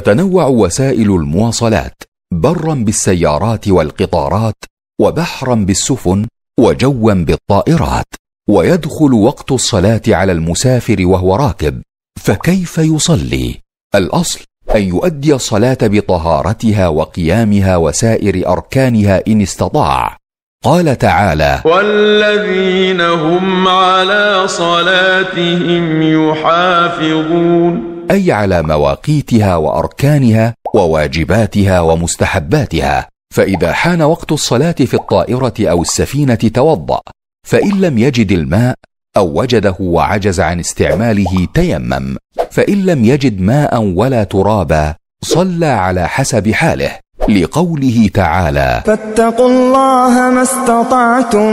تتنوع وسائل المواصلات برا بالسيارات والقطارات وبحرا بالسفن وجوا بالطائرات ويدخل وقت الصلاه على المسافر وهو راكب فكيف يصلي الاصل ان يؤدي الصلاه بطهارتها وقيامها وسائر اركانها ان استطاع قال تعالى والذين هم على صلاتهم يحافظون اي على مواقيتها واركانها وواجباتها ومستحباتها فاذا حان وقت الصلاه في الطائره او السفينه توضا فان لم يجد الماء او وجده وعجز عن استعماله تيمم فان لم يجد ماء ولا ترابا صلى على حسب حاله لقوله تعالى فاتقوا الله ما استطعتم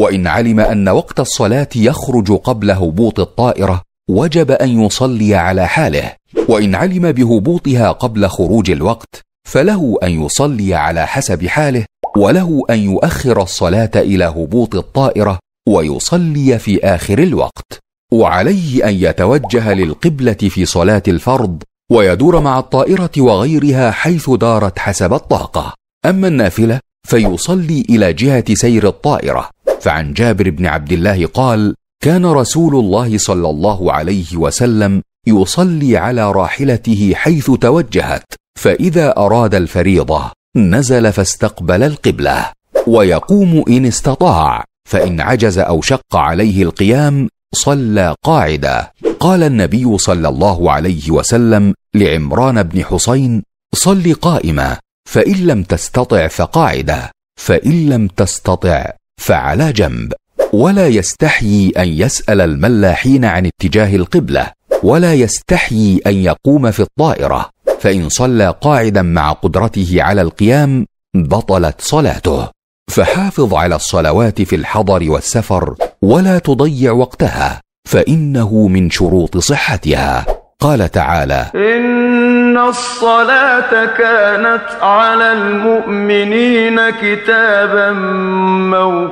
وان علم ان وقت الصلاه يخرج قبل هبوط الطائره وجب ان يصلي على حاله وان علم بهبوطها قبل خروج الوقت فله ان يصلي على حسب حاله وله ان يؤخر الصلاه الى هبوط الطائره ويصلي في اخر الوقت وعليه ان يتوجه للقبله في صلاه الفرض ويدور مع الطائره وغيرها حيث دارت حسب الطاقه اما النافله فيصلي الى جهه سير الطائره فعن جابر بن عبد الله قال كان رسول الله صلى الله عليه وسلم يصلي على راحلته حيث توجهت فاذا اراد الفريضه نزل فاستقبل القبله ويقوم ان استطاع فان عجز او شق عليه القيام صلى قاعده قال النبي صلى الله عليه وسلم لعمران بن حسين صل قائما فان لم تستطع فقاعده فان لم تستطع فعلى جنب ولا يستحيي ان يسال الملاحين عن اتجاه القبله ولا يستحيي ان يقوم في الطائره فان صلى قاعدا مع قدرته على القيام بطلت صلاته فحافظ على الصلوات في الحضر والسفر ولا تضيع وقتها فانه من شروط صحتها قال تعالى ان الصلاه كانت على المؤمنين كتابا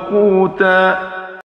موقوتا